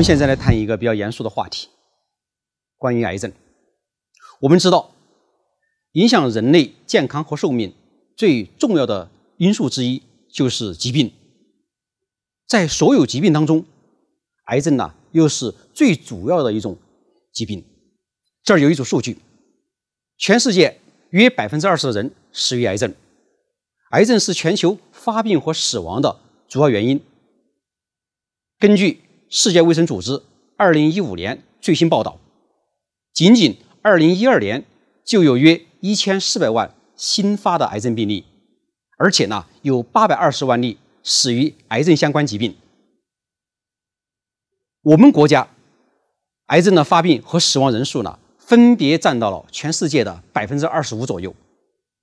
我们现在来谈一个比较严肃的话题，关于癌症。我们知道，影响人类健康和寿命最重要的因素之一就是疾病。在所有疾病当中，癌症呢又是最主要的一种疾病。这儿有一组数据：全世界约百分之二十的人死于癌症，癌症是全球发病和死亡的主要原因。根据世界卫生组织二零一五年最新报道，仅仅二零一二年就有约一千四百万新发的癌症病例，而且呢，有八百二十万例死于癌症相关疾病。我们国家癌症的发病和死亡人数呢，分别占到了全世界的百分之二十五左右，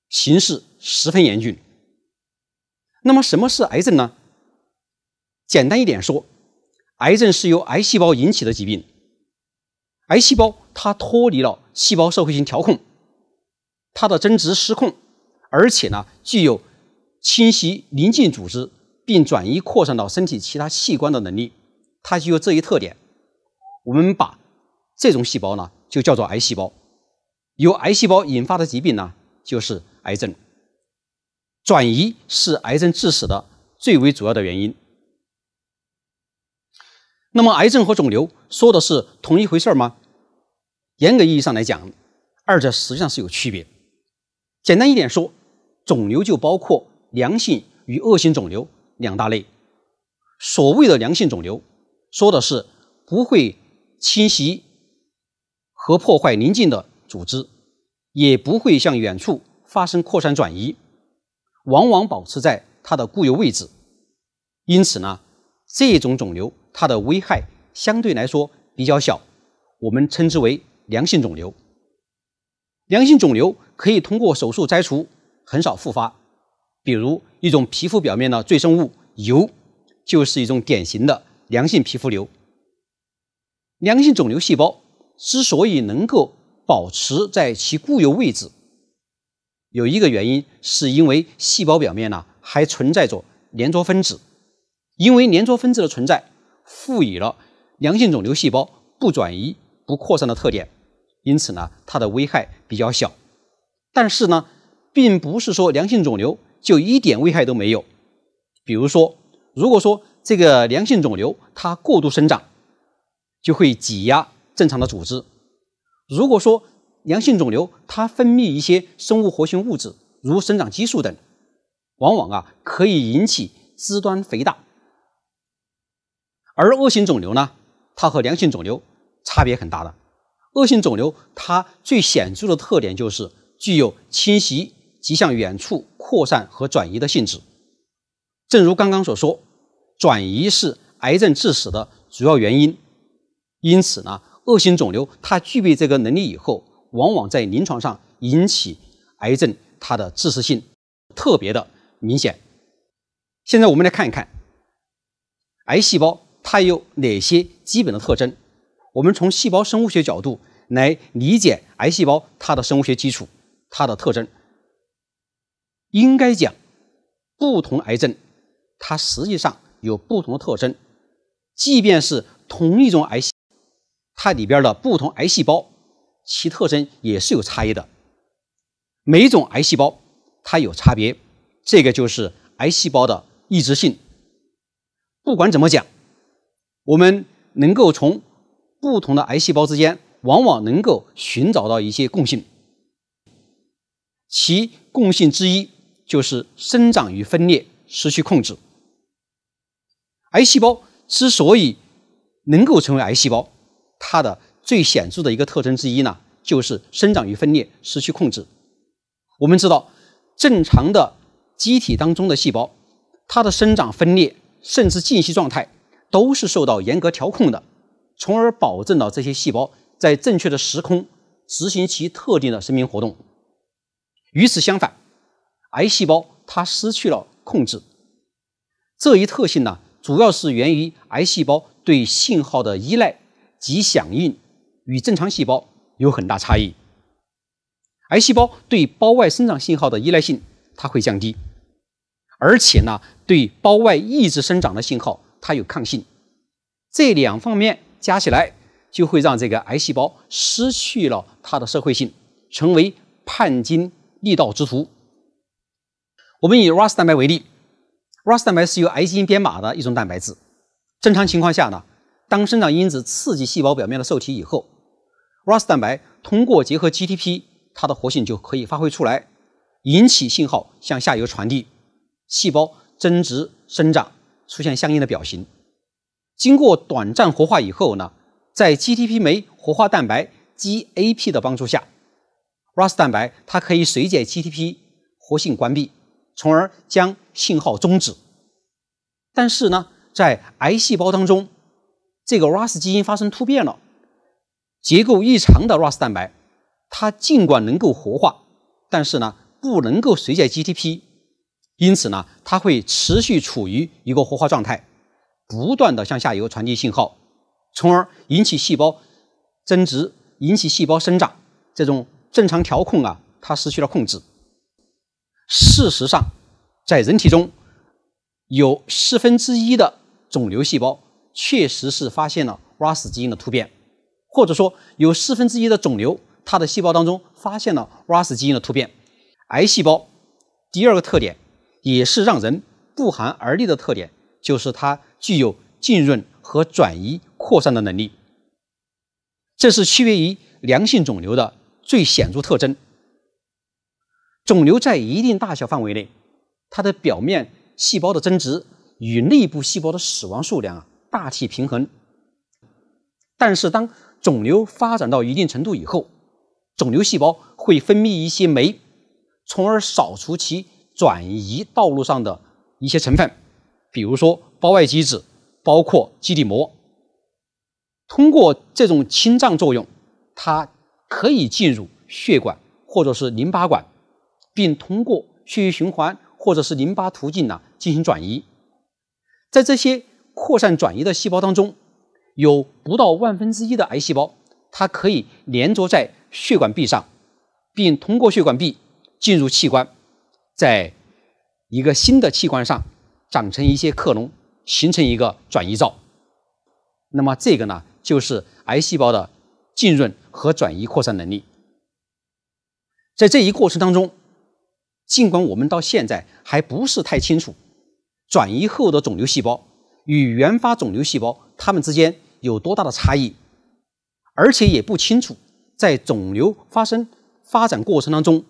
形势十分严峻。那么，什么是癌症呢？简单一点说。癌症是由癌细胞引起的疾病。癌细胞它脱离了细胞社会性调控，它的增殖失控，而且呢具有侵袭邻近组织并转移扩散到身体其他器官的能力。它具有这一特点，我们把这种细胞呢就叫做癌细胞。由癌细胞引发的疾病呢就是癌症。转移是癌症致死的最为主要的原因。那么，癌症和肿瘤说的是同一回事吗？严格意义上来讲，二者实际上是有区别。简单一点说，肿瘤就包括良性与恶性肿瘤两大类。所谓的良性肿瘤，说的是不会侵袭和破坏邻近的组织，也不会向远处发生扩散转移，往往保持在它的固有位置。因此呢，这种肿瘤。它的危害相对来说比较小，我们称之为良性肿瘤。良性肿瘤可以通过手术摘除，很少复发。比如一种皮肤表面的赘生物——疣，就是一种典型的良性皮肤瘤。良性肿瘤细胞之所以能够保持在其固有位置，有一个原因，是因为细胞表面呢还存在着粘着分子，因为粘着分子的存在。赋予了良性肿瘤细胞不转移、不扩散的特点，因此呢，它的危害比较小。但是呢，并不是说良性肿瘤就一点危害都没有。比如说，如果说这个良性肿瘤它过度生长，就会挤压正常的组织；如果说良性肿瘤它分泌一些生物活性物质，如生长激素等，往往啊可以引起肢端肥大。而恶性肿瘤呢，它和良性肿瘤差别很大的。恶性肿瘤它最显著的特点就是具有侵袭及向远处扩散和转移的性质。正如刚刚所说，转移是癌症致死的主要原因。因此呢，恶性肿瘤它具备这个能力以后，往往在临床上引起癌症它的致死性特别的明显。现在我们来看一看癌细胞。它有哪些基本的特征？我们从细胞生物学角度来理解癌细胞，它的生物学基础，它的特征。应该讲，不同癌症，它实际上有不同的特征。即便是同一种癌细，它里边的不同癌细胞，其特征也是有差异的。每种癌细胞它有差别，这个就是癌细胞的异质性。不管怎么讲。我们能够从不同的癌细胞之间，往往能够寻找到一些共性，其共性之一就是生长与分裂失去控制。癌细胞之所以能够成为癌细胞，它的最显著的一个特征之一呢，就是生长与分裂失去控制。我们知道，正常的机体当中的细胞，它的生长、分裂，甚至静息状态。都是受到严格调控的，从而保证了这些细胞在正确的时空执行其特定的生命活动。与此相反，癌细胞它失去了控制这一特性呢，主要是源于癌细胞对信号的依赖及响应与正常细胞有很大差异。癌细胞对胞外生长信号的依赖性它会降低，而且呢，对胞外抑制生长的信号。它有抗性，这两方面加起来，就会让这个癌细胞失去了它的社会性，成为叛军逆道之徒。我们以 Ras 蛋白为例，Ras 蛋白是由癌基因编码的一种蛋白质。正常情况下呢，当生长因子刺激细胞表面的受体以后，Ras 蛋白通过结合 GTP，它的活性就可以发挥出来，引起信号向下游传递，细胞增殖生长。出现相应的表型。经过短暂活化以后呢，在 GTP 酶活化蛋白 GAP 的帮助下，Ras 蛋白它可以水解 GTP，活性关闭，从而将信号终止。但是呢，在癌细胞当中，这个 Ras 基因发生突变了，结构异常的 Ras 蛋白，它尽管能够活化，但是呢，不能够水解 GTP。因此呢，它会持续处于一个活化状态，不断的向下游传递信号，从而引起细胞增殖、引起细胞生长。这种正常调控啊，它失去了控制。事实上，在人体中有四分之一的肿瘤细胞确实是发现了 ras 基因的突变，或者说有四分之一的肿瘤，它的细胞当中发现了 ras 基因的突变。癌细胞第二个特点。也是让人不寒而栗的特点，就是它具有浸润和转移扩散的能力。这是区别于良性肿瘤的最显著特征。肿瘤在一定大小范围内，它的表面细胞的增殖与内部细胞的死亡数量啊，大体平衡。但是当肿瘤发展到一定程度以后，肿瘤细胞会分泌一些酶，从而扫除其。转移道路上的一些成分，比如说胞外基质，包括基底膜。通过这种侵脏作用，它可以进入血管或者是淋巴管，并通过血液循环或者是淋巴途径呢进行转移。在这些扩散转移的细胞当中，有不到万分之一的癌细胞，它可以粘着在血管壁上，并通过血管壁进入器官。在一个新的器官上长成一些克隆，形成一个转移灶。那么这个呢，就是癌细胞的浸润和转移扩散能力。在这一过程当中，尽管我们到现在还不是太清楚，转移后的肿瘤细胞与原发肿瘤细胞它们之间有多大的差异，而且也不清楚在肿瘤发生发展过程当中。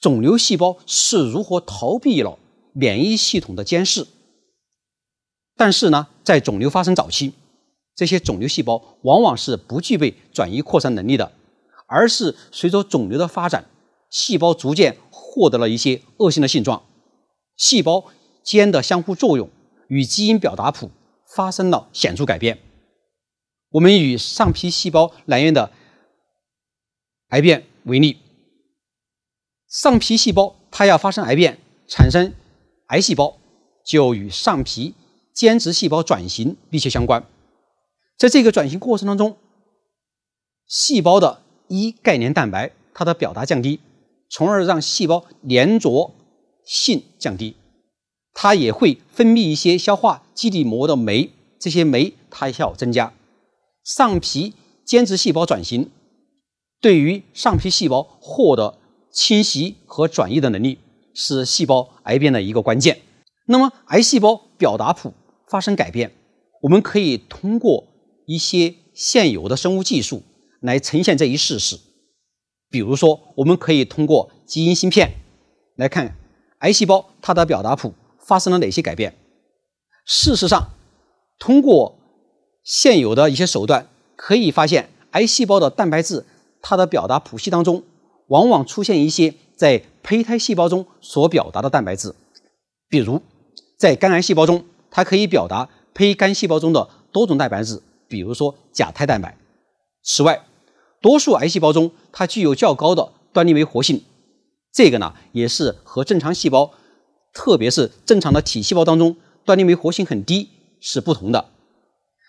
肿瘤细胞是如何逃避了免疫系统的监视？但是呢，在肿瘤发生早期，这些肿瘤细胞往往是不具备转移扩散能力的，而是随着肿瘤的发展，细胞逐渐获得了一些恶性的性状，细胞间的相互作用与基因表达谱发生了显著改变。我们以上皮细胞来源的癌变为例。上皮细胞它要发生癌变，产生癌细胞，就与上皮间质细胞转型密切相关。在这个转型过程当中，细胞的一钙粘蛋白它的表达降低，从而让细胞粘着性降低。它也会分泌一些消化基底膜的酶，这些酶它要增加。上皮间质细胞转型对于上皮细胞获得。侵袭和转移的能力是细胞癌变的一个关键。那么，癌细胞表达谱发生改变，我们可以通过一些现有的生物技术来呈现这一事实。比如说，我们可以通过基因芯片来看癌细胞它的表达谱发生了哪些改变。事实上，通过现有的一些手段，可以发现癌细胞的蛋白质它的表达谱系当中。往往出现一些在胚胎细胞中所表达的蛋白质，比如在肝癌细胞中，它可以表达胚肝细胞中的多种蛋白质，比如说甲胎蛋白。此外，多数癌细胞中它具有较高的端粒酶活性，这个呢也是和正常细胞，特别是正常的体细胞当中端粒酶活性很低是不同的。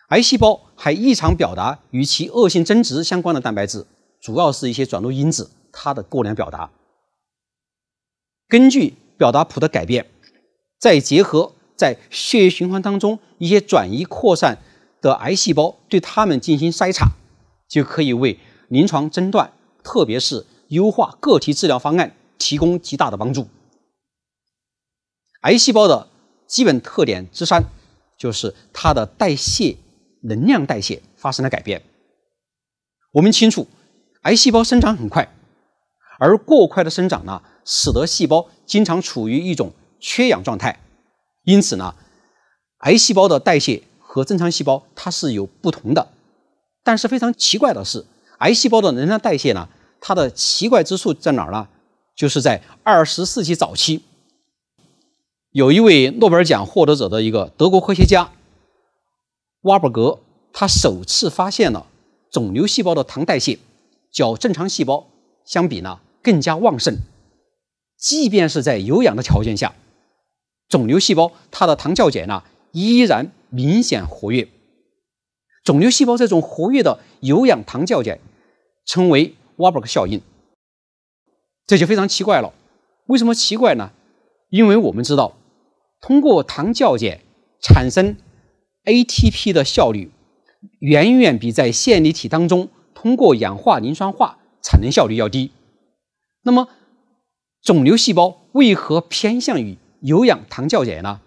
癌细胞还异常表达与其恶性增殖相关的蛋白质，主要是一些转录因子。它的过量表达，根据表达谱的改变，再结合在血液循环当中一些转移扩散的癌细胞，对它们进行筛查，就可以为临床诊断，特别是优化个体治疗方案提供极大的帮助。癌细胞的基本特点之三，就是它的代谢，能量代谢发生了改变。我们清楚，癌细胞生长很快。而过快的生长呢，使得细胞经常处于一种缺氧状态，因此呢，癌细胞的代谢和正常细胞它是有不同的。但是非常奇怪的是，癌细胞的能量代谢呢，它的奇怪之处在哪儿呢？就是在二十世纪早期，有一位诺贝尔奖获得者的一个德国科学家瓦伯格，他首次发现了肿瘤细胞的糖代谢，较正常细胞相比呢。更加旺盛，即便是在有氧的条件下，肿瘤细胞它的糖酵解呢依然明显活跃。肿瘤细胞这种活跃的有氧糖酵解称为 Warburg 效应，这就非常奇怪了。为什么奇怪呢？因为我们知道，通过糖酵解产生 ATP 的效率，远远比在线粒体当中通过氧化磷酸化产能效率要低。那么，肿瘤细胞为何偏向于有氧糖酵解呢？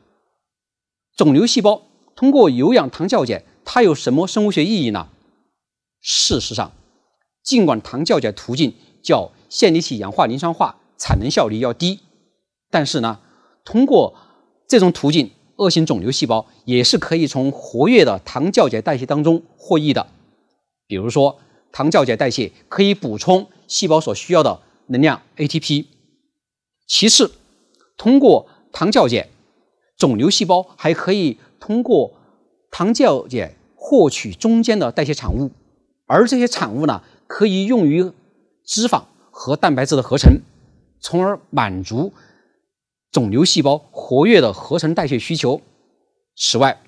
肿瘤细胞通过有氧糖酵解，它有什么生物学意义呢？事实上，尽管糖酵解途径叫线粒体氧化磷酸化，产能效率要低，但是呢，通过这种途径，恶性肿瘤细胞也是可以从活跃的糖酵解代谢当中获益的。比如说，糖酵解代谢可以补充细胞所需要的。能量 ATP。其次，通过糖酵解，肿瘤细胞还可以通过糖酵解获取中间的代谢产物，而这些产物呢，可以用于脂肪和蛋白质的合成，从而满足肿瘤细胞活跃的合成代谢需求。此外，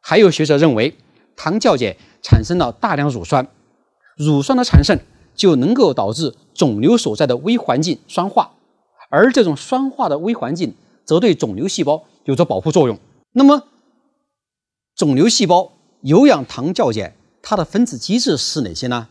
还有学者认为，糖酵解产生了大量乳酸，乳酸的产生。就能够导致肿瘤所在的微环境酸化，而这种酸化的微环境则对肿瘤细胞有着保护作用。那么，肿瘤细胞有氧糖酵解它的分子机制是哪些呢？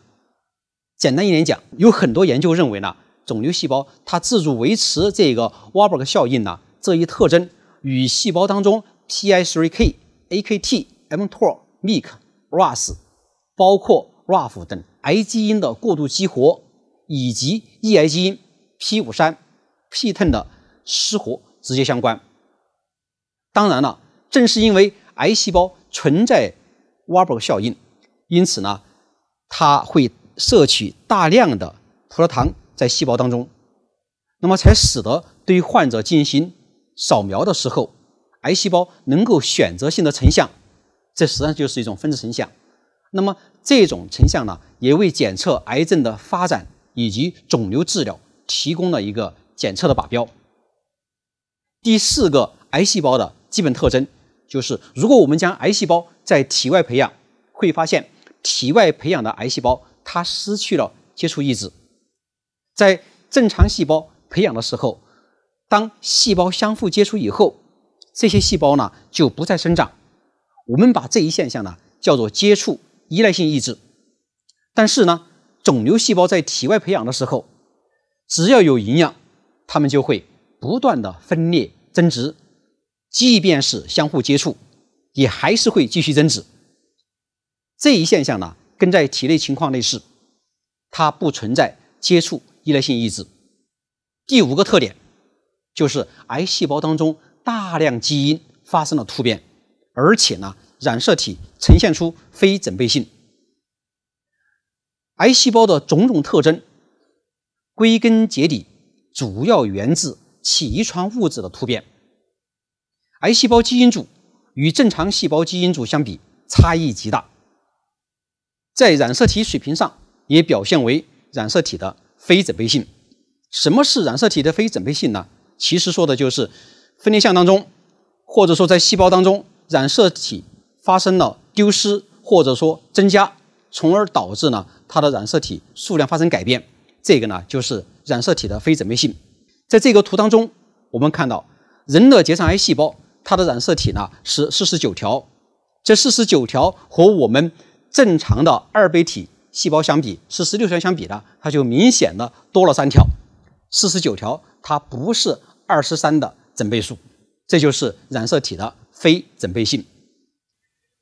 简单一点讲，有很多研究认为呢，肿瘤细胞它自主维持这个 Warburg 效应呢这一特征与细胞当中 PI3K、AKT、mTOR、mec、Ras 包括 Raf 等。癌基因的过度激活以及抑癌基因 p 五三、pten 的失活直接相关。当然了，正是因为癌细胞存在 Warburg 效应，因此呢，它会摄取大量的葡萄糖在细胞当中，那么才使得对于患者进行扫描的时候，癌细胞能够选择性的成像，这实际上就是一种分子成像。那么这种成像呢，也为检测癌症的发展以及肿瘤治疗提供了一个检测的靶标。第四个癌细胞的基本特征就是，如果我们将癌细胞在体外培养，会发现体外培养的癌细胞它失去了接触抑制。在正常细胞培养的时候，当细胞相互接触以后，这些细胞呢就不再生长。我们把这一现象呢叫做接触。依赖性抑制，但是呢，肿瘤细胞在体外培养的时候，只要有营养，它们就会不断的分裂增殖，即便是相互接触，也还是会继续增殖。这一现象呢，跟在体内情况类似，它不存在接触依赖性抑制。第五个特点就是癌细胞当中大量基因发生了突变，而且呢。染色体呈现出非整倍性，癌细胞的种种特征，归根结底主要源自其遗传物质的突变。癌细胞基因组与正常细胞基因组相比差异极大，在染色体水平上也表现为染色体的非整倍性。什么是染色体的非整倍性呢？其实说的就是分裂相当中，或者说在细胞当中，染色体。发生了丢失或者说增加，从而导致呢它的染色体数量发生改变。这个呢就是染色体的非整倍性。在这个图当中，我们看到人的结肠癌细胞，它的染色体呢是四十九条。这四十九条和我们正常的二倍体细胞相比，四十六条相比呢，它就明显的多了三条。四十九条它不是二十三的整倍数，这就是染色体的非整倍性。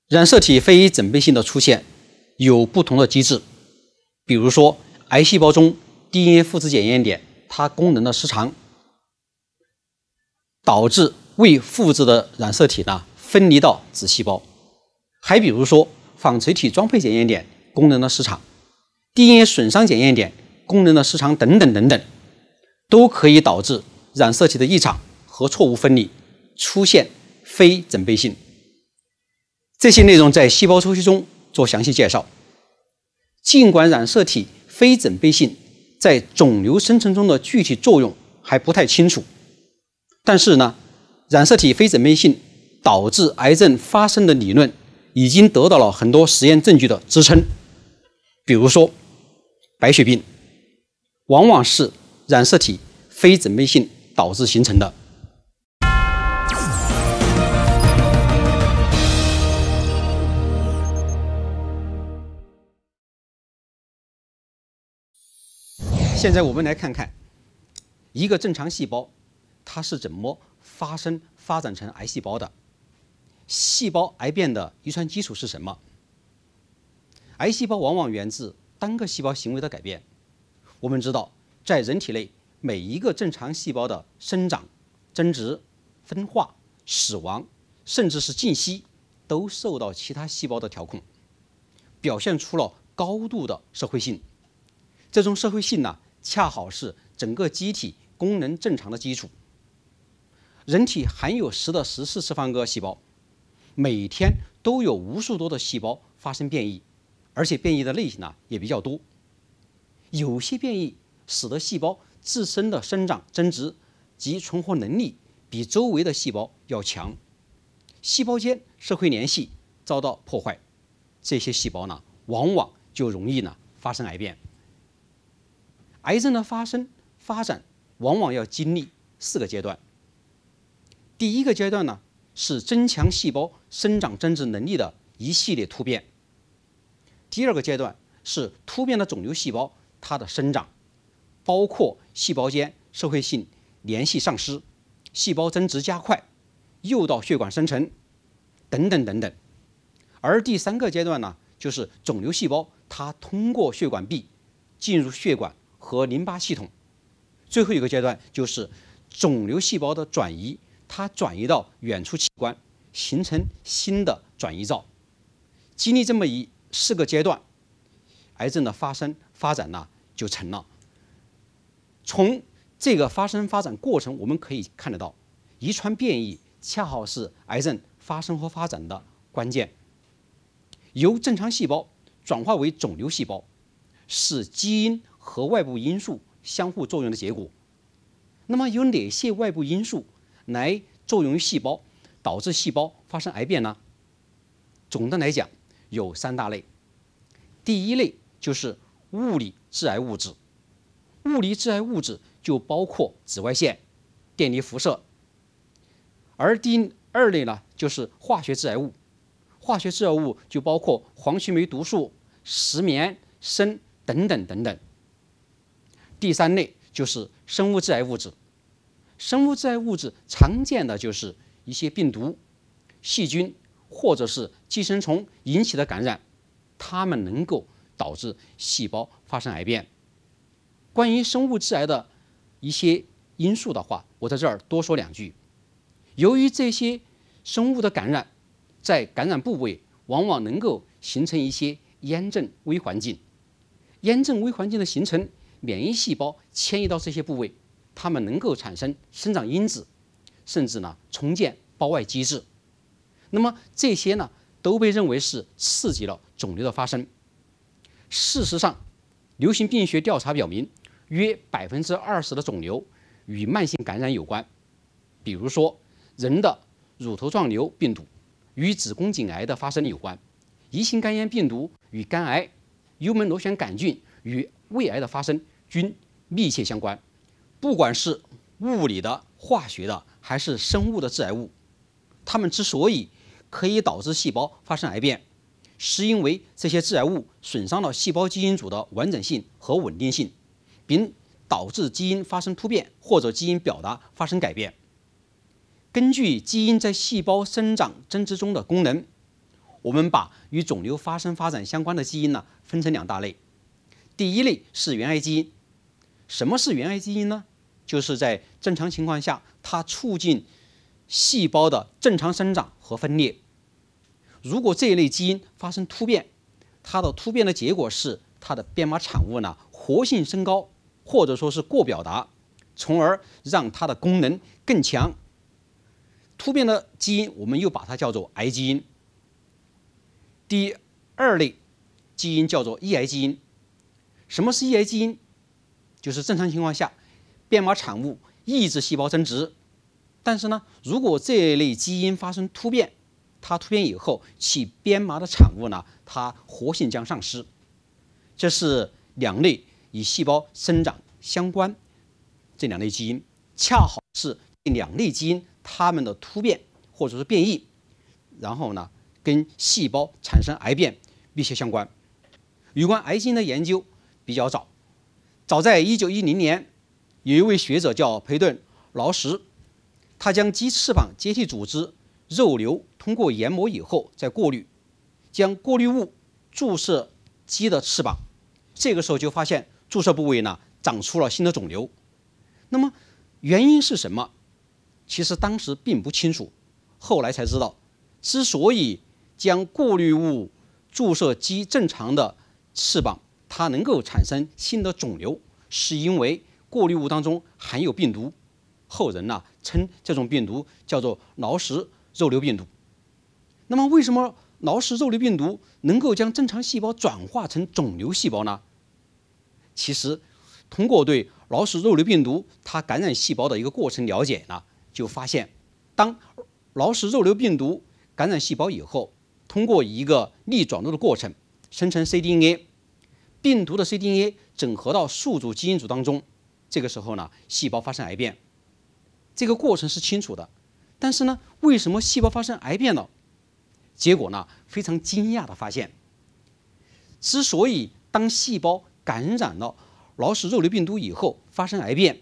染色体非整倍性的出现有不同的机制，比如说癌细胞中 DNA 复制检验点它功能的失常，导致未复制的染色体呢分离到子细胞；还比如说纺锤体装配检验点功能的失常、DNA 损伤检验点功能的失常等等等等，都可以导致染色体的异常和错误分离，出现非整倍性。这些内容在细胞抽期中做详细介绍。尽管染色体非整倍性在肿瘤生成中的具体作用还不太清楚，但是呢，染色体非整倍性导致癌症发生的理论已经得到了很多实验证据的支撑。比如说，白血病往往是染色体非整倍性导致形成的。现在我们来看看，一个正常细胞，它是怎么发生发展成癌细胞的？细胞癌变的遗传基础是什么？癌细胞往往源自单个细胞行为的改变。我们知道，在人体内，每一个正常细胞的生长、增殖、分化、死亡，甚至是静息，都受到其他细胞的调控，表现出了高度的社会性。这种社会性呢？恰好是整个机体功能正常的基础。人体含有十的十四次方个细胞，每天都有无数多的细胞发生变异，而且变异的类型啊也比较多。有些变异使得细胞自身的生长增殖及存活能力比周围的细胞要强，细胞间社会联系遭到破坏，这些细胞呢往往就容易呢发生癌变。癌症的发生发展往往要经历四个阶段。第一个阶段呢是增强细胞生长增殖能力的一系列突变。第二个阶段是突变的肿瘤细胞它的生长，包括细胞间社会性联系丧失、细胞增殖加快、诱导血管生成等等等等。而第三个阶段呢就是肿瘤细胞它通过血管壁进入血管。和淋巴系统，最后一个阶段就是肿瘤细胞的转移，它转移到远处器官，形成新的转移灶。经历这么一四个阶段，癌症的发生发展呢就成了。从这个发生发展过程，我们可以看得到，遗传变异恰好是癌症发生和发展的关键。由正常细胞转化为肿瘤细胞，是基因。和外部因素相互作用的结果。那么有哪些外部因素来作用于细胞，导致细胞发生癌变呢？总的来讲有三大类。第一类就是物理致癌物质，物理致癌物质就包括紫外线、电离辐射。而第二类呢就是化学致癌物，化学致癌物就包括黄曲霉毒素、石棉、砷等等等等。第三类就是生物致癌物质，生物致癌物质常见的就是一些病毒、细菌或者是寄生虫引起的感染，它们能够导致细胞发生癌变。关于生物致癌的一些因素的话，我在这儿多说两句。由于这些生物的感染，在感染部位往往能够形成一些炎症微环境，炎症微环境的形成。免疫细胞迁移到这些部位，它们能够产生生长因子，甚至呢重建胞外机制。那么这些呢都被认为是刺激了肿瘤的发生。事实上，流行病学调查表明，约百分之二十的肿瘤与慢性感染有关。比如说，人的乳头状瘤病毒与子宫颈癌的发生有关，乙型肝炎病毒与肝癌，幽门螺旋杆菌与。胃癌的发生均密切相关，不管是物理的、化学的还是生物的致癌物，它们之所以可以导致细胞发生癌变，是因为这些致癌物损伤了细胞基因组的完整性和稳定性，并导致基因发生突变或者基因表达发生改变。根据基因在细胞生长增殖中的功能，我们把与肿瘤发生发展相关的基因呢分成两大类。第一类是原癌基因，什么是原癌基因呢？就是在正常情况下，它促进细胞的正常生长和分裂。如果这一类基因发生突变，它的突变的结果是它的编码产物呢活性升高，或者说是过表达，从而让它的功能更强。突变的基因我们又把它叫做癌基因。第二类基因叫做抑癌基因。什么是抑癌基因？就是正常情况下，编码产物抑制细胞增殖。但是呢，如果这类基因发生突变，它突变以后，其编码的产物呢，它活性将丧失。这是两类与细胞生长相关这两类基因，恰好是这两类基因它们的突变或者是变异，然后呢，跟细胞产生癌变密切相关。有关癌基因的研究。比较早，早在一九一零年，有一位学者叫培顿劳什，他将鸡翅膀接替组织肉瘤通过研磨以后再过滤，将过滤物注射鸡的翅膀，这个时候就发现注射部位呢长出了新的肿瘤。那么原因是什么？其实当时并不清楚，后来才知道，之所以将过滤物注射鸡正常的翅膀。它能够产生新的肿瘤，是因为过滤物当中含有病毒。后人呢称这种病毒叫做劳氏肉瘤病毒。那么，为什么劳氏肉瘤病毒能够将正常细胞转化成肿瘤细胞呢？其实，通过对劳氏肉瘤病毒它感染细胞的一个过程了解呢，就发现，当劳氏肉瘤病毒感染细胞以后，通过一个逆转录的过程生成 cDNA。病毒的 cDNA 整合到宿主基因组当中，这个时候呢，细胞发生癌变，这个过程是清楚的。但是呢，为什么细胞发生癌变了？结果呢，非常惊讶的发现，之所以当细胞感染了劳氏肉瘤病毒以后发生癌变，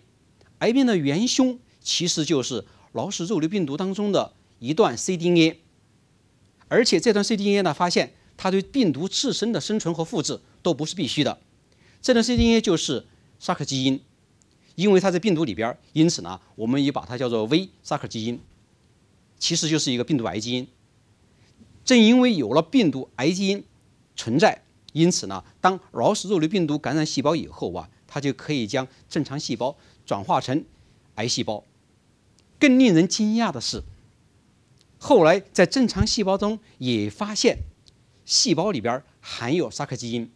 癌变的元凶其实就是劳氏肉瘤病毒当中的一段 cDNA，而且这段 cDNA 呢，发现它对病毒自身的生存和复制。都不是必须的。这段 cDNA 就是沙克基因，因为它在病毒里边，因此呢，我们也把它叫做 v 沙克基因。其实就是一个病毒癌基因。正因为有了病毒癌基因存在，因此呢，当饶氏肉瘤病毒感染细胞以后啊，它就可以将正常细胞转化成癌细胞。更令人惊讶的是，后来在正常细胞中也发现细胞里边含有沙克基因。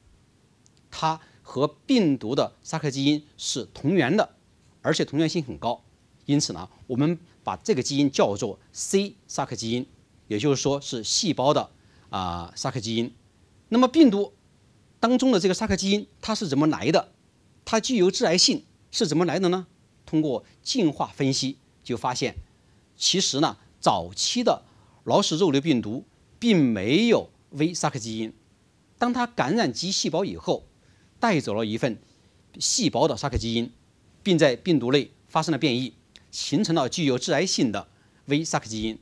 它和病毒的沙克基因是同源的，而且同源性很高，因此呢，我们把这个基因叫做 c 沙克基因，也就是说是细胞的啊沙克基因。那么病毒当中的这个沙克基因它是怎么来的？它具有致癌性是怎么来的呢？通过进化分析就发现，其实呢，早期的老鼠肉瘤病毒并没有 v 沙克基因，当它感染肌细胞以后。带走了一份细胞的沙克基因，并在病毒内发生了变异，形成了具有致癌性的微沙克基因。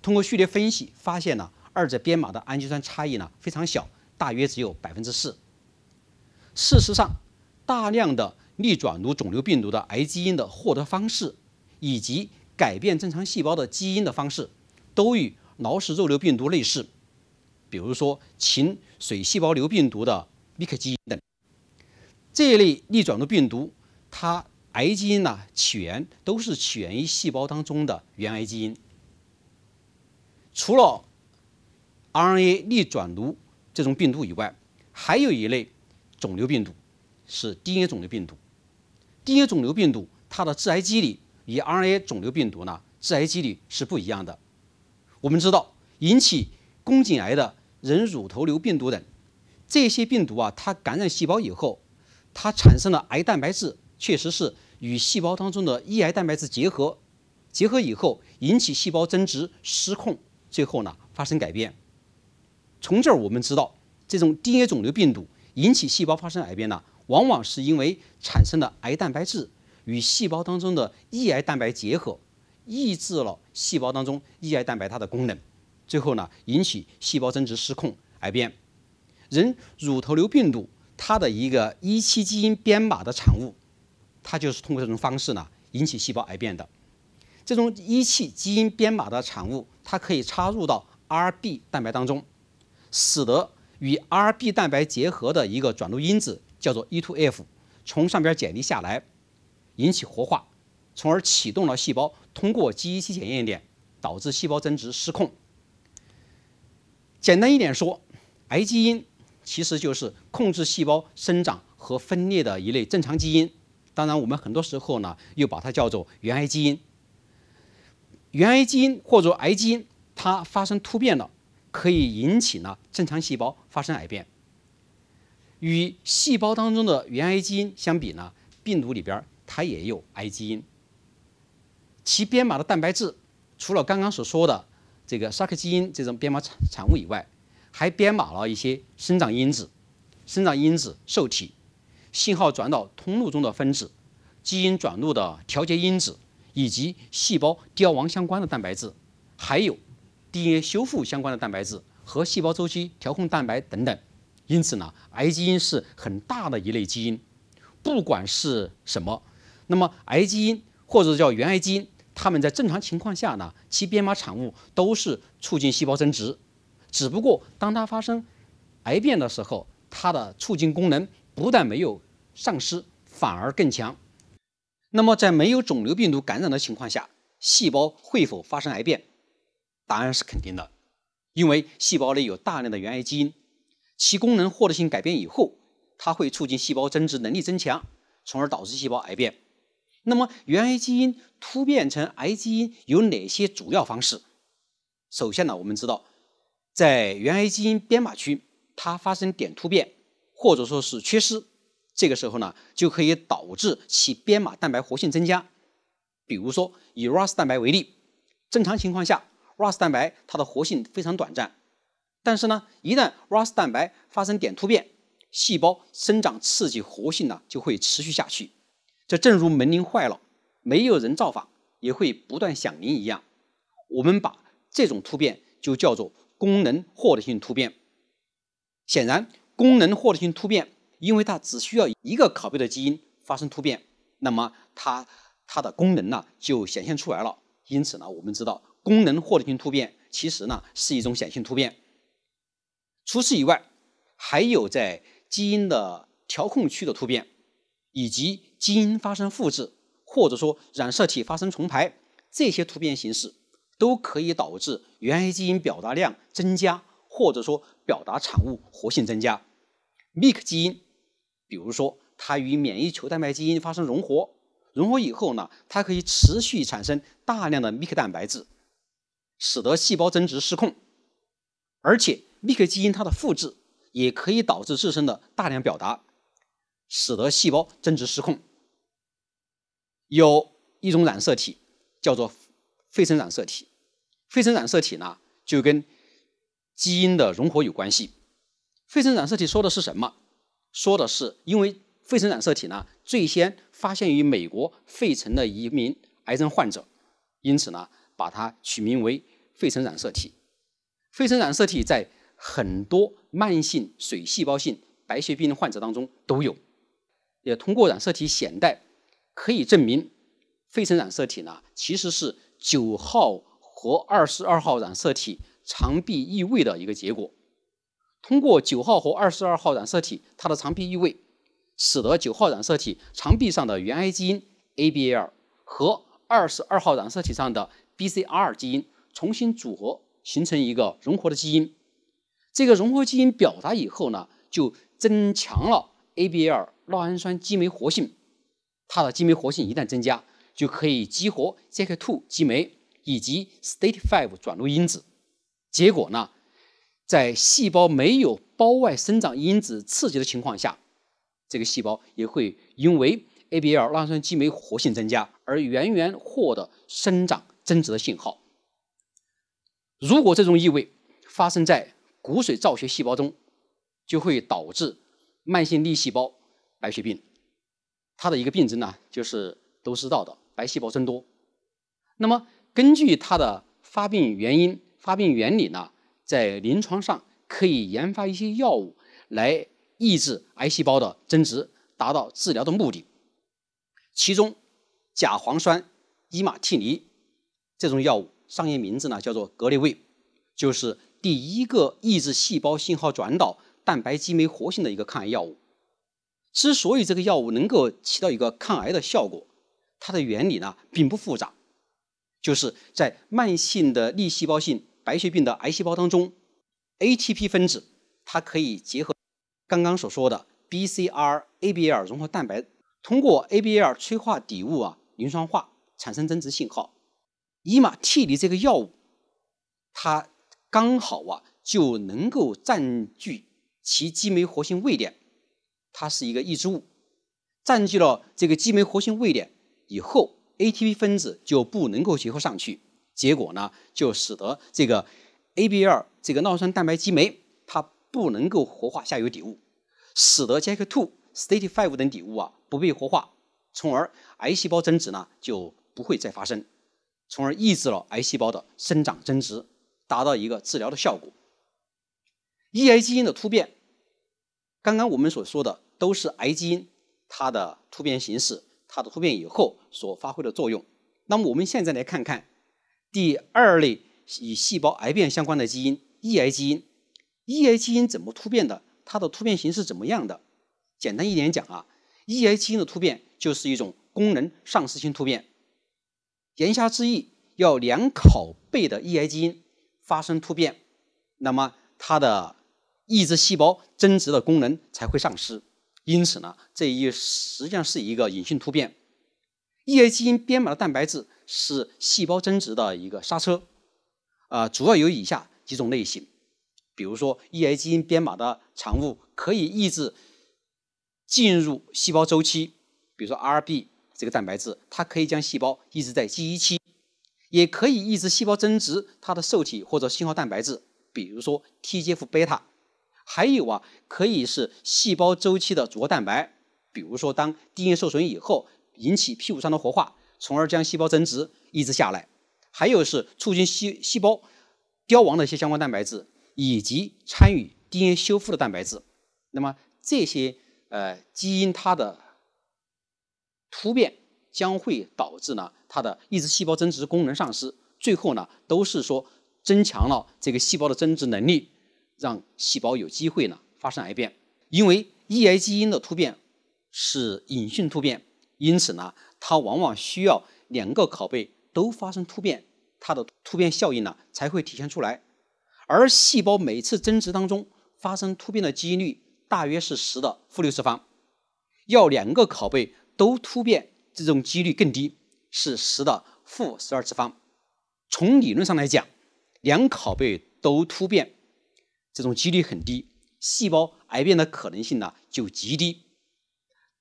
通过序列分析，发现呢，二者编码的氨基酸差异呢非常小，大约只有百分之四。事实上，大量的逆转录肿瘤病毒的癌基因的获得方式，以及改变正常细胞的基因的方式，都与劳氏肉瘤病毒类似。比如说，禽水细胞瘤病毒的 m 克 c 基因等。这一类逆转录病毒，它癌基因呢，起源都是起源于细胞当中的原癌基因。除了 RNA 逆转录这种病毒以外，还有一类肿瘤病毒是 DNA 肿瘤病毒。DNA 肿瘤病毒它的致癌机理与 RNA 肿瘤病毒呢致癌机理是不一样的。我们知道，引起宫颈癌的人乳头瘤病毒等这些病毒啊，它感染细胞以后。它产生了癌蛋白质，确实是与细胞当中的抑癌蛋白质结合，结合以后引起细胞增殖失控，最后呢发生改变。从这儿我们知道，这种低 a 肿瘤病毒引起细胞发生癌变呢，往往是因为产生了癌蛋白质与细胞当中的抑癌蛋白结合，抑制了细胞当中抑癌蛋白它的功能，最后呢引起细胞增殖失控癌变。人乳头瘤病毒。它的一个一期基因编码的产物，它就是通过这种方式呢引起细胞癌变的。这种一期基因编码的产物，它可以插入到 Rb 蛋白当中，使得与 Rb 蛋白结合的一个转录因子叫做 E2F，从上边解离下来，引起活化，从而启动了细胞通过基因期检验点，导致细胞增殖失控。简单一点说，癌基因。其实就是控制细胞生长和分裂的一类正常基因，当然我们很多时候呢又把它叫做原癌基因。原癌基因或者癌基因，它发生突变了，可以引起呢正常细胞发生癌变。与细胞当中的原癌基因相比呢，病毒里边它也有癌基因。其编码的蛋白质，除了刚刚所说的这个沙克基因这种编码产产物以外。还编码了一些生长因子、生长因子受体、信号转导通路中的分子、基因转录的调节因子，以及细胞凋亡相关的蛋白质，还有 DNA 修复相关的蛋白质和细胞周期调控蛋白等等。因此呢，癌基因是很大的一类基因，不管是什么，那么癌基因或者叫原癌基因，它们在正常情况下呢，其编码产物都是促进细胞增殖。只不过，当它发生癌变的时候，它的促进功能不但没有丧失，反而更强。那么，在没有肿瘤病毒感染的情况下，细胞会否发生癌变？答案是肯定的，因为细胞内有大量的原癌基因，其功能获得性改变以后，它会促进细胞增殖能力增强，从而导致细胞癌变。那么，原癌基因突变成癌基因有哪些主要方式？首先呢，我们知道。在原癌基因编码区，它发生点突变或者说是缺失，这个时候呢，就可以导致其编码蛋白活性增加。比如说以 r o s 蛋白为例，正常情况下 r o s 蛋白它的活性非常短暂，但是呢，一旦 r o s 蛋白发生点突变，细胞生长刺激活性呢就会持续下去。这正如门铃坏了没有人造访也会不断响铃一样，我们把这种突变就叫做。功能获得性突变，显然功能获得性突变，因为它只需要一个拷贝的基因发生突变，那么它它的功能呢就显现出来了。因此呢，我们知道功能获得性突变其实呢是一种显性突变。除此以外，还有在基因的调控区的突变，以及基因发生复制或者说染色体发生重排这些突变形式。都可以导致原癌基因表达量增加，或者说表达产物活性增加。miR 基因，比如说它与免疫球蛋白基因发生融合，融合以后呢，它可以持续产生大量的 miR 蛋白质，使得细胞增殖失控。而且 miR 基因它的复制也可以导致自身的大量表达，使得细胞增殖失控。有一种染色体叫做非森染色体。肺尘染色体呢，就跟基因的融合有关系。肺尘染色体说的是什么？说的是因为肺尘染色体呢，最先发现于美国费城的一名癌症患者，因此呢，把它取名为费城染色体。费城染色体在很多慢性髓细胞性白血病患者当中都有，也通过染色体显带可以证明，费城染色体呢其实是九号。和二十二号染色体长臂异位的一个结果，通过九号和二十二号染色体它的长臂异位，使得九号染色体长臂上的原癌基因 ABL 和二十二号染色体上的 BCR 基因重新组合，形成一个融合的基因。这个融合基因表达以后呢，就增强了 ABL 酪氨酸激酶活性。它的激酶活性一旦增加，就可以激活 Jak2 激酶。以及 s t a t five 转录因子，结果呢，在细胞没有胞外生长因子刺激的情况下，这个细胞也会因为 ABL 酪酸激酶活性增加而源源获得生长增殖的信号。如果这种异位发生在骨髓造血细胞中，就会导致慢性粒细胞白血病，它的一个病症呢，就是都知道的白细胞增多。那么，根据它的发病原因、发病原理呢，在临床上可以研发一些药物来抑制癌细胞的增殖，达到治疗的目的。其中，甲磺酸伊马替尼这种药物，商业名字呢叫做格列卫，就是第一个抑制细胞信号转导蛋白激酶活性的一个抗癌药物。之所以这个药物能够起到一个抗癌的效果，它的原理呢并不复杂。就是在慢性的粒细胞性白血病的癌细胞当中，ATP 分子它可以结合刚刚所说的 BCR-ABL 融合蛋白，通过 ABL 催化底物啊磷酸化产生增殖信号。伊马替尼这个药物，它刚好啊就能够占据其激酶活性位点，它是一个抑制物，占据了这个激酶活性位点以后。ATP 分子就不能够结合上去，结果呢，就使得这个 ABL 这个酪氨酸蛋白激酶它不能够活化下游底物，使得 Jak2、STAT5 等底物啊不被活化，从而癌细胞增殖呢就不会再发生，从而抑制了癌细胞的生长增殖，达到一个治疗的效果。抑癌基因的突变，刚刚我们所说的都是癌基因它的突变形式。它的突变以后所发挥的作用。那么我们现在来看看第二类与细胞癌变相关的基因抑癌基因。抑癌基因怎么突变的？它的突变型是怎么样的？简单一点讲啊，抑癌基因的突变就是一种功能丧失性突变。言下之意，要两拷贝的抑癌基因发生突变，那么它的抑制细胞增殖的功能才会丧失。因此呢，这一实际上是一个隐性突变。EA 基因编码的蛋白质是细胞增殖的一个刹车，啊，主要有以下几种类型，比如说，EA 基因编码的产物可以抑制进入细胞周期，比如说 Rb 这个蛋白质，它可以将细胞抑制在 G1 期，也可以抑制细胞增殖，它的受体或者信号蛋白质，比如说 TGF 贝塔。还有啊，可以是细胞周期的组蛋白，比如说当 DNA 受损以后，引起 P 五三的活化，从而将细胞增殖抑制下来。还有是促进细细胞凋亡的一些相关蛋白质，以及参与 DNA 修复的蛋白质。那么这些呃基因它的突变将会导致呢，它的抑制细胞增殖功能丧失，最后呢都是说增强了这个细胞的增殖能力。让细胞有机会呢发生癌变，因为抑癌基因的突变是隐性突变，因此呢，它往往需要两个拷贝都发生突变，它的突变效应呢才会体现出来。而细胞每次增殖当中发生突变的几率大约是十的负六次方，要两个拷贝都突变，这种几率更低，是十的负十二次方。从理论上来讲，两拷贝都突变。这种几率很低，细胞癌变的可能性呢就极低。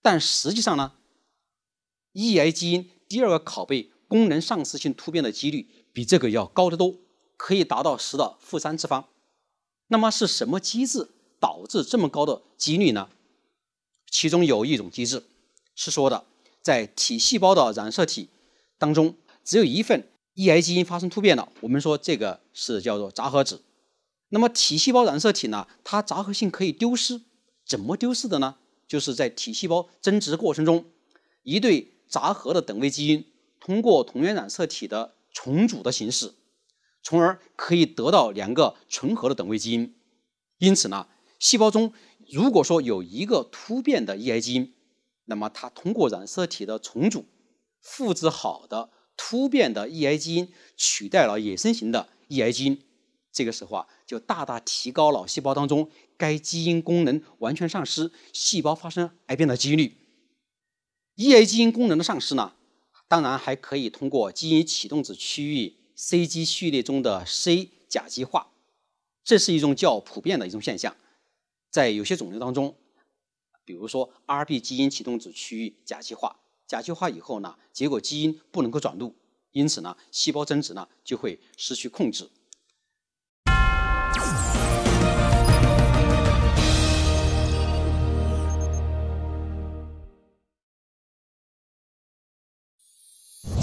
但实际上呢，抑癌基因第二个拷贝功能丧失性突变的几率比这个要高得多，可以达到十的负三次方。那么是什么机制导致这么高的几率呢？其中有一种机制是说的，在体细胞的染色体当中只有一份抑癌基因发生突变了，我们说这个是叫做杂合子。那么体细胞染色体呢？它杂合性可以丢失，怎么丢失的呢？就是在体细胞增殖过程中，一对杂合的等位基因通过同源染色体的重组的形式，从而可以得到两个纯合的等位基因。因此呢，细胞中如果说有一个突变的 EI 基因，那么它通过染色体的重组，复制好的突变的 EI 基因取代了野生型的 EI 基因，这个时候啊。就大大提高脑细胞当中该基因功能完全丧失、细胞发生癌变的几率。抑癌基因功能的丧失呢，当然还可以通过基因启动子区域 CG 序列中的 C 甲基化，这是一种较普遍的一种现象。在有些肿瘤当中，比如说 RB 基因启动子区域甲基化，甲基化以后呢，结果基因不能够转录，因此呢，细胞增殖呢就会失去控制。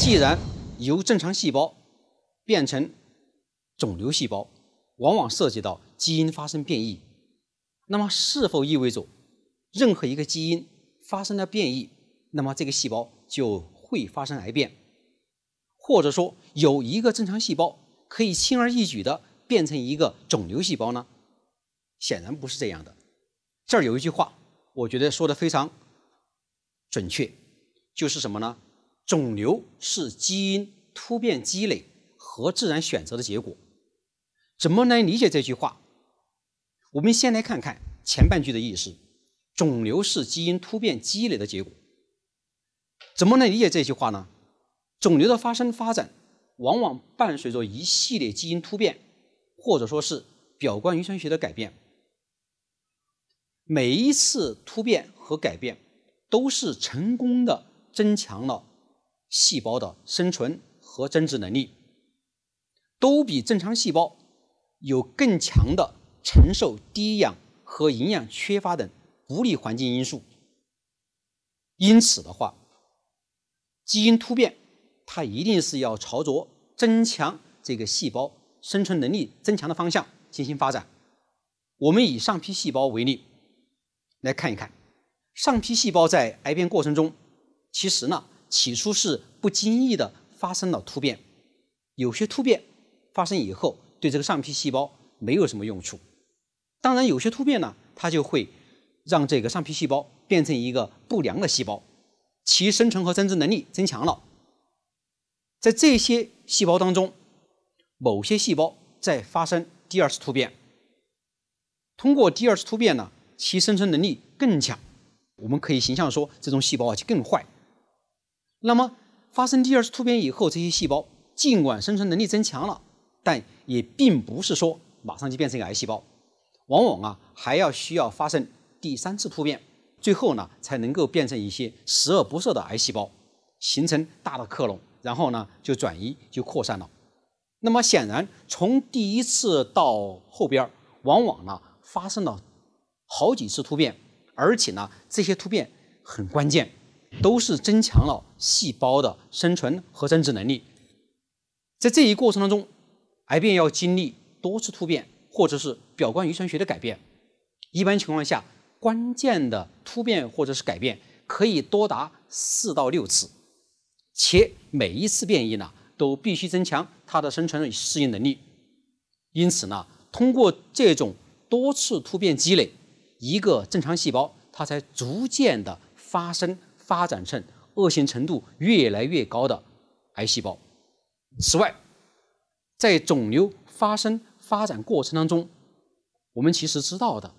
既然由正常细胞变成肿瘤细胞，往往涉及到基因发生变异，那么是否意味着任何一个基因发生了变异，那么这个细胞就会发生癌变？或者说有一个正常细胞可以轻而易举地变成一个肿瘤细胞呢？显然不是这样的。这儿有一句话，我觉得说的非常准确，就是什么呢？肿瘤是基因突变积累和自然选择的结果，怎么来理解这句话？我们先来看看前半句的意思：肿瘤是基因突变积累的结果。怎么来理解这句话呢？肿瘤的发生发展往往伴随着一系列基因突变，或者说是表观遗传学的改变。每一次突变和改变都是成功的增强了。细胞的生存和增殖能力，都比正常细胞有更强的承受低氧和营养缺乏等不利环境因素。因此的话，基因突变它一定是要朝着增强这个细胞生存能力增强的方向进行发展。我们以上皮细胞为例来看一看，上皮细胞在癌变过程中，其实呢。起初是不经意的发生了突变，有些突变发生以后对这个上皮细胞没有什么用处，当然有些突变呢，它就会让这个上皮细胞变成一个不良的细胞，其生成和增殖能力增强了。在这些细胞当中，某些细胞在发生第二次突变，通过第二次突变呢，其生存能力更强。我们可以形象说，这种细胞啊就更坏。那么，发生第二次突变以后，这些细胞尽管生存能力增强了，但也并不是说马上就变成癌细胞。往往啊，还要需要发生第三次突变，最后呢才能够变成一些十恶不赦的癌细胞，形成大的克隆，然后呢就转移就扩散了。那么显然，从第一次到后边往往呢发生了好几次突变，而且呢这些突变很关键。都是增强了细胞的生存和增殖能力。在这一过程当中，癌变要经历多次突变或者是表观遗传学的改变。一般情况下，关键的突变或者是改变可以多达四到六次，且每一次变异呢，都必须增强它的生存适应能力。因此呢，通过这种多次突变积累，一个正常细胞它才逐渐的发生。发展成恶性程度越来越高的癌细胞。此外，在肿瘤发生发展过程当中，我们其实知道的，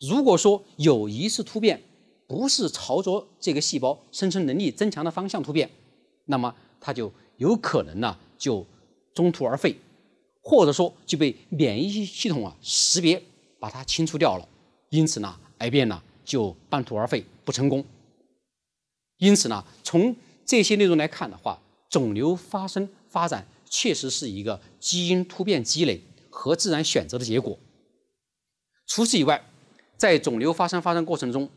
如果说有一次突变不是朝着这个细胞生存能力增强的方向突变，那么它就有可能呢就中途而废，或者说就被免疫系统啊识别，把它清除掉了。因此呢，癌变呢就半途而废，不成功。因此呢，从这些内容来看的话，肿瘤发生发展确实是一个基因突变积累和自然选择的结果。除此以外，在肿瘤发生发展过程中，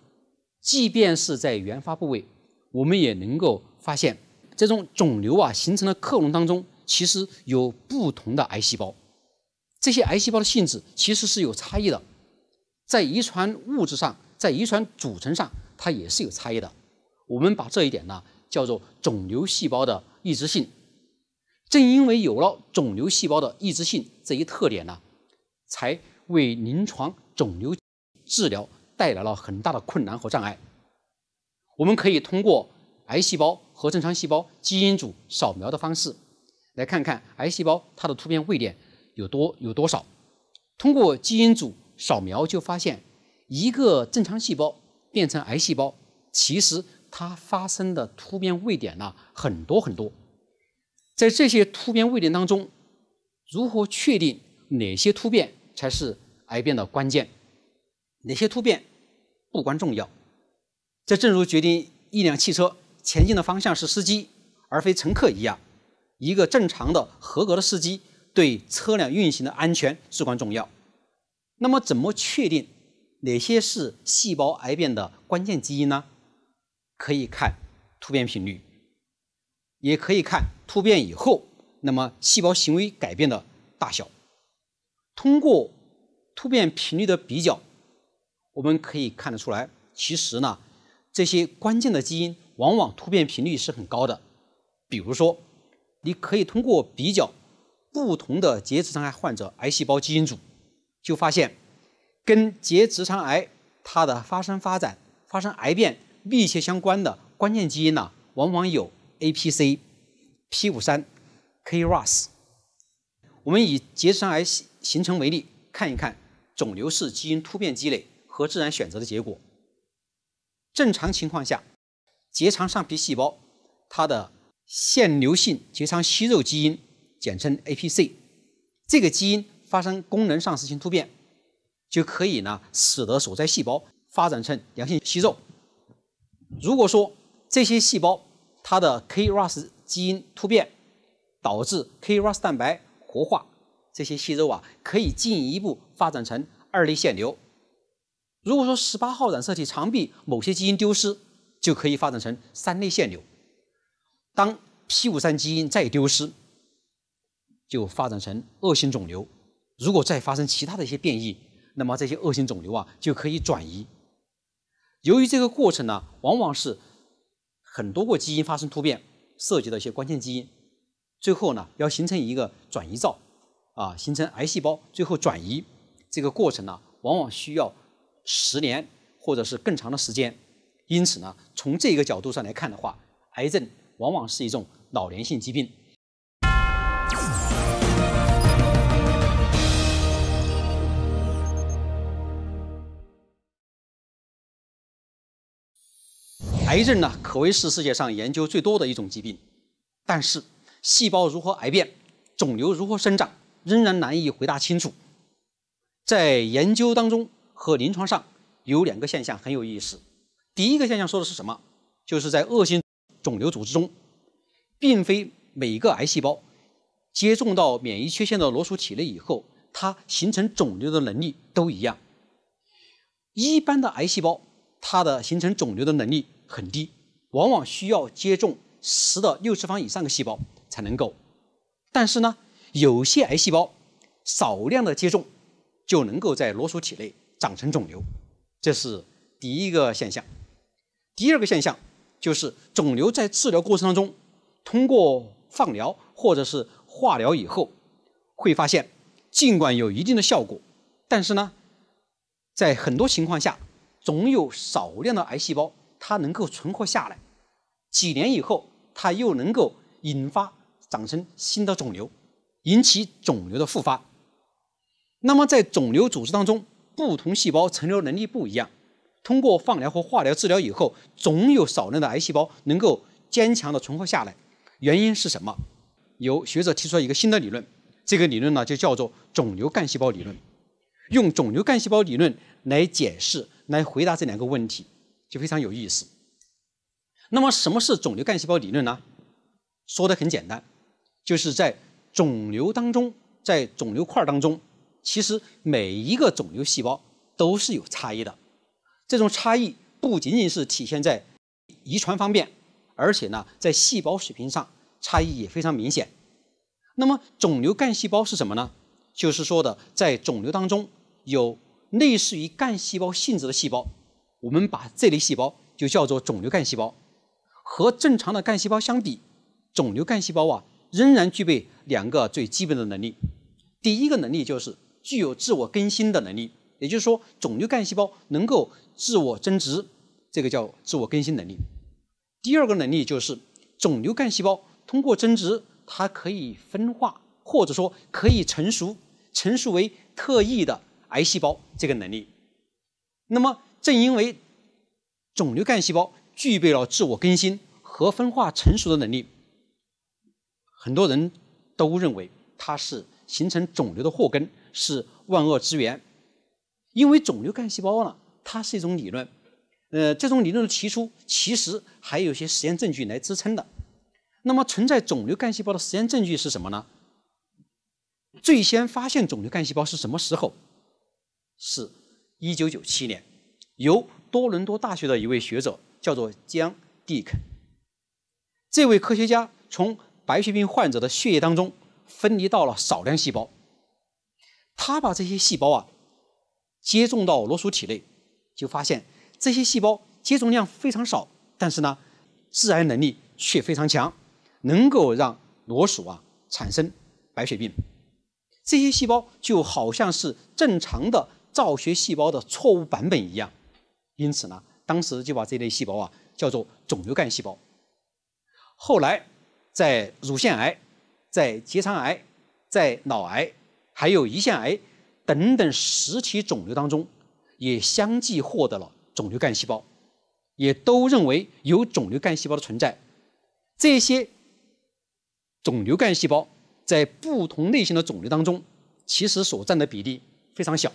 即便是在原发部位，我们也能够发现，这种肿瘤啊形成的克隆当中，其实有不同的癌细胞，这些癌细胞的性质其实是有差异的，在遗传物质上，在遗传组成上，它也是有差异的。我们把这一点呢叫做肿瘤细胞的抑制性。正因为有了肿瘤细胞的抑制性这一特点呢，才为临床肿瘤治疗带来了很大的困难和障碍。我们可以通过癌细胞和正常细胞基因组扫描的方式，来看看癌细胞它的突变位点有多有多少。通过基因组扫描就发现，一个正常细胞变成癌细胞，其实。它发生的突变位点呢很多很多，在这些突变位点当中，如何确定哪些突变才是癌变的关键，哪些突变不关重要？这正如决定一辆汽车前进的方向是司机而非乘客一样，一个正常的合格的司机对车辆运行的安全至关重要。那么，怎么确定哪些是细胞癌变的关键基因呢？可以看突变频率，也可以看突变以后那么细胞行为改变的大小。通过突变频率的比较，我们可以看得出来，其实呢，这些关键的基因往往突变频率是很高的。比如说，你可以通过比较不同的结直肠癌患者癌细胞基因组，就发现跟结直肠癌它的发生发展、发生癌变。密切相关的关键基因呢，往往有 APC、p 五三、KRAS。我们以结肠癌形形成为例，看一看肿瘤式基因突变积累和自然选择的结果。正常情况下，结肠上皮细胞它的腺瘤性结肠息肉基因，简称 APC，这个基因发生功能丧失性突变，就可以呢，使得所在细胞发展成良性息肉。如果说这些细胞它的 K ras 基因突变导致 K ras 蛋白活化，这些细肉啊可以进一步发展成二类腺瘤。如果说十八号染色体长臂某些基因丢失，就可以发展成三类腺瘤。当 p 五三基因再丢失，就发展成恶性肿瘤。如果再发生其他的一些变异，那么这些恶性肿瘤啊就可以转移。由于这个过程呢，往往是很多个基因发生突变，涉及到一些关键基因，最后呢要形成一个转移灶，啊，形成癌细胞，最后转移，这个过程呢，往往需要十年或者是更长的时间，因此呢，从这个角度上来看的话，癌症往往是一种老年性疾病。癌症呢，可谓是世界上研究最多的一种疾病，但是细胞如何癌变，肿瘤如何生长，仍然难以回答清楚。在研究当中和临床上，有两个现象很有意思。第一个现象说的是什么？就是在恶性肿瘤组织中，并非每个癌细胞接种到免疫缺陷的裸鼠体内以后，它形成肿瘤的能力都一样。一般的癌细胞，它的形成肿瘤的能力。很低，往往需要接种十的六次方以上的细胞才能够。但是呢，有些癌细胞少量的接种就能够在裸鼠体内长成肿瘤，这是第一个现象。第二个现象就是肿瘤在治疗过程当中，通过放疗或者是化疗以后，会发现尽管有一定的效果，但是呢，在很多情况下总有少量的癌细胞。它能够存活下来，几年以后，它又能够引发长成新的肿瘤，引起肿瘤的复发。那么，在肿瘤组织当中，不同细胞存留能力不一样。通过放疗和化疗治疗以后，总有少量的癌细胞能够坚强的存活下来。原因是什么？有学者提出了一个新的理论，这个理论呢，就叫做肿瘤干细胞理论。用肿瘤干细胞理论来解释、来回答这两个问题。就非常有意思。那么，什么是肿瘤干细胞理论呢？说的很简单，就是在肿瘤当中，在肿瘤块当中，其实每一个肿瘤细胞都是有差异的。这种差异不仅仅是体现在遗传方面，而且呢，在细胞水平上差异也非常明显。那么，肿瘤干细胞是什么呢？就是说的在肿瘤当中有类似于干细胞性质的细胞。我们把这类细胞就叫做肿瘤干细胞，和正常的干细胞相比，肿瘤干细胞啊仍然具备两个最基本的能力。第一个能力就是具有自我更新的能力，也就是说，肿瘤干细胞能够自我增殖，这个叫自我更新能力。第二个能力就是肿瘤干细胞通过增殖，它可以分化，或者说可以成熟，成熟为特异的癌细胞，这个能力。那么，正因为肿瘤干细胞具备了自我更新和分化成熟的能力，很多人都认为它是形成肿瘤的祸根，是万恶之源。因为肿瘤干细胞呢，它是一种理论，呃，这种理论的提出其实还有一些实验证据来支撑的。那么，存在肿瘤干细胞的实验证据是什么呢？最先发现肿瘤干细胞是什么时候？是一九九七年。由多伦多大学的一位学者叫做江迪克。这位科学家从白血病患者的血液当中分离到了少量细胞，他把这些细胞啊接种到裸鼠体内，就发现这些细胞接种量非常少，但是呢，致癌能力却非常强，能够让裸鼠啊产生白血病，这些细胞就好像是正常的造血细胞的错误版本一样。因此呢，当时就把这类细胞啊叫做肿瘤干细胞。后来，在乳腺癌、在结肠癌、在脑癌，还有胰腺癌等等实体肿瘤当中，也相继获得了肿瘤干细胞，也都认为有肿瘤干细胞的存在。这些肿瘤干细胞在不同类型的肿瘤当中，其实所占的比例非常小，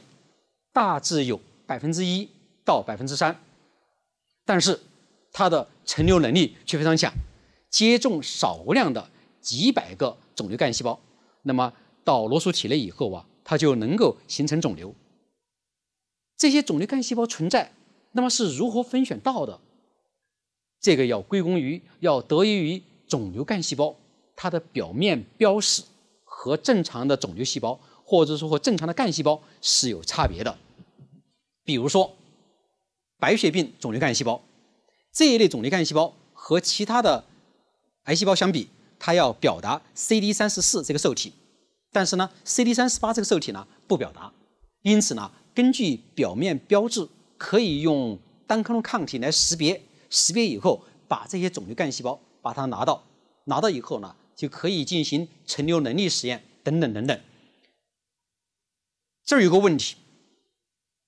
大致有百分之一。到百分之三，但是它的存留能力却非常强。接种少量的几百个肿瘤干细胞，那么到罗素体内以后啊，它就能够形成肿瘤。这些肿瘤干细胞存在，那么是如何分选到的？这个要归功于，要得益于肿瘤干细胞它的表面标识和正常的肿瘤细胞，或者说和正常的干细胞是有差别的，比如说。白血病肿瘤干细胞这一类肿瘤干细胞和其他的癌细胞相比，它要表达 CD 三十四这个受体，但是呢，CD 三十八这个受体呢不表达。因此呢，根据表面标志，可以用单克隆抗体来识别。识别以后，把这些肿瘤干细胞把它拿到，拿到以后呢，就可以进行存留能力实验等等等等。这儿有个问题，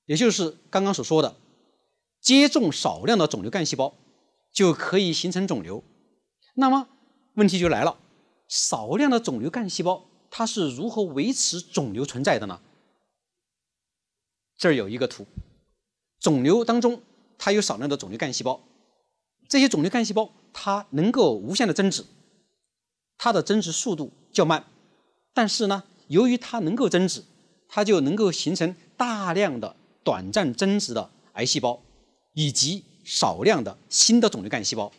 也就是刚刚所说的。接种少量的肿瘤干细胞就可以形成肿瘤，那么问题就来了：少量的肿瘤干细胞它是如何维持肿瘤存在的呢？这儿有一个图，肿瘤当中它有少量的肿瘤干细胞，这些肿瘤干细胞它能够无限的增殖，它的增殖速度较慢，但是呢，由于它能够增殖，它就能够形成大量的短暂增殖的癌细胞。以及少量的新的肿瘤干细胞，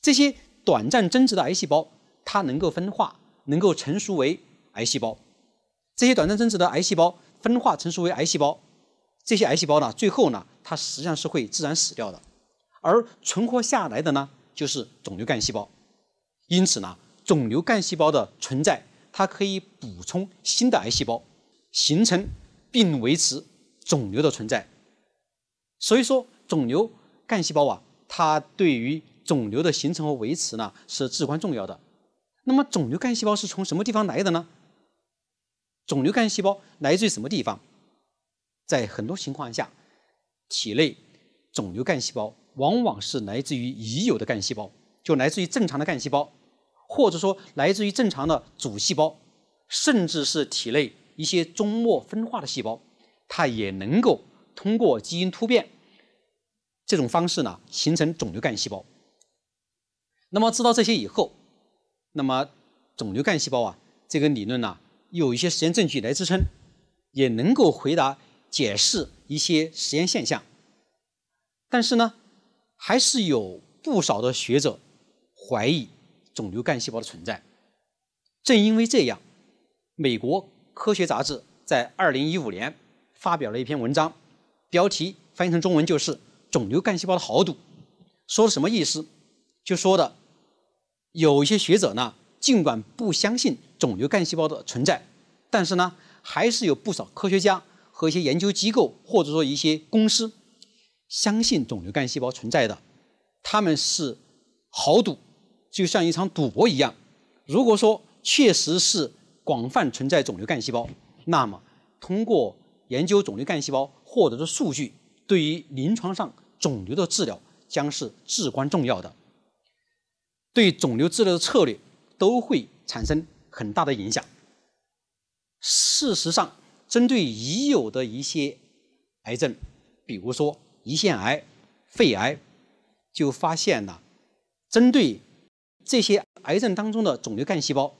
这些短暂增殖的癌细胞，它能够分化，能够成熟为癌细胞。这些短暂增殖的癌细胞分化成熟为癌细胞，这些癌细胞呢，最后呢，它实际上是会自然死掉的。而存活下来的呢，就是肿瘤干细胞。因此呢，肿瘤干细胞的存在，它可以补充新的癌细胞，形成并维持肿瘤的存在。所以说，肿瘤干细胞啊，它对于肿瘤的形成和维持呢是至关重要的。那么，肿瘤干细胞是从什么地方来的呢？肿瘤干细胞来自于什么地方？在很多情况下，体内肿瘤干细胞往往是来自于已有的干细胞，就来自于正常的干细胞，或者说来自于正常的主细胞，甚至是体内一些终末分化的细胞，它也能够。通过基因突变这种方式呢，形成肿瘤干细胞。那么知道这些以后，那么肿瘤干细胞啊，这个理论呢，有一些实验证据来支撑，也能够回答解释一些实验现象。但是呢，还是有不少的学者怀疑肿瘤干细胞的存在。正因为这样，美国科学杂志在二零一五年发表了一篇文章。标题翻译成中文就是“肿瘤干细胞的豪赌”，说什么意思？就说的有一些学者呢，尽管不相信肿瘤干细胞的存在，但是呢，还是有不少科学家和一些研究机构或者说一些公司相信肿瘤干细胞存在的。他们是豪赌，就像一场赌博一样。如果说确实是广泛存在肿瘤干细胞，那么通过研究肿瘤干细胞。获得的数据对于临床上肿瘤的治疗将是至关重要的，对肿瘤治疗的策略都会产生很大的影响。事实上，针对已有的一些癌症，比如说胰腺癌、肺癌，就发现了针对这些癌症当中的肿瘤干细胞，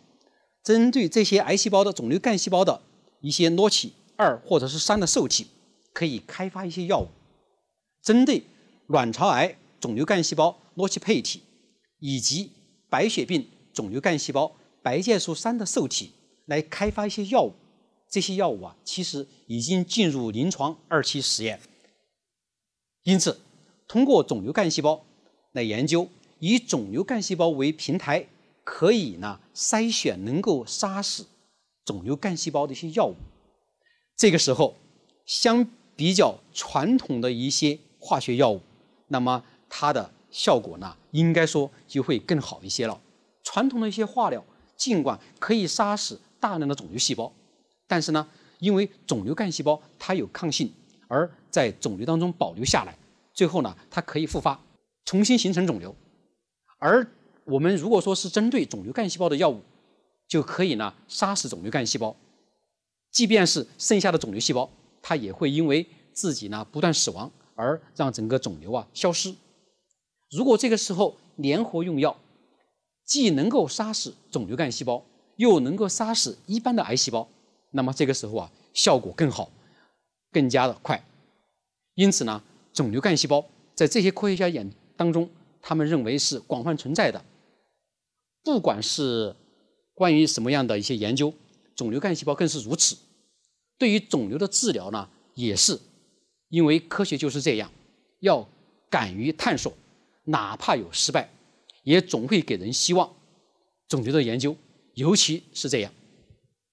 针对这些癌细胞的肿瘤干细胞的一些洛体二或者是三的受体。可以开发一些药物，针对卵巢癌肿瘤干细胞、多奇配体以及白血病肿瘤干细胞白介素三的受体来开发一些药物。这些药物啊，其实已经进入临床二期实验。因此，通过肿瘤干细胞来研究，以肿瘤干细胞为平台，可以呢筛选能够杀死肿瘤干细胞的一些药物。这个时候相。比较传统的一些化学药物，那么它的效果呢，应该说就会更好一些了。传统的一些化疗，尽管可以杀死大量的肿瘤细胞，但是呢，因为肿瘤干细胞它有抗性，而在肿瘤当中保留下来，最后呢，它可以复发，重新形成肿瘤。而我们如果说是针对肿瘤干细胞的药物，就可以呢杀死肿瘤干细胞，即便是剩下的肿瘤细胞。它也会因为自己呢不断死亡而让整个肿瘤啊消失。如果这个时候联合用药，既能够杀死肿瘤干细胞，又能够杀死一般的癌细胞，那么这个时候啊效果更好，更加的快。因此呢，肿瘤干细胞在这些科学家眼当中，他们认为是广泛存在的。不管是关于什么样的一些研究，肿瘤干细胞更是如此。对于肿瘤的治疗呢，也是，因为科学就是这样，要敢于探索，哪怕有失败，也总会给人希望。肿瘤的研究，尤其是这样。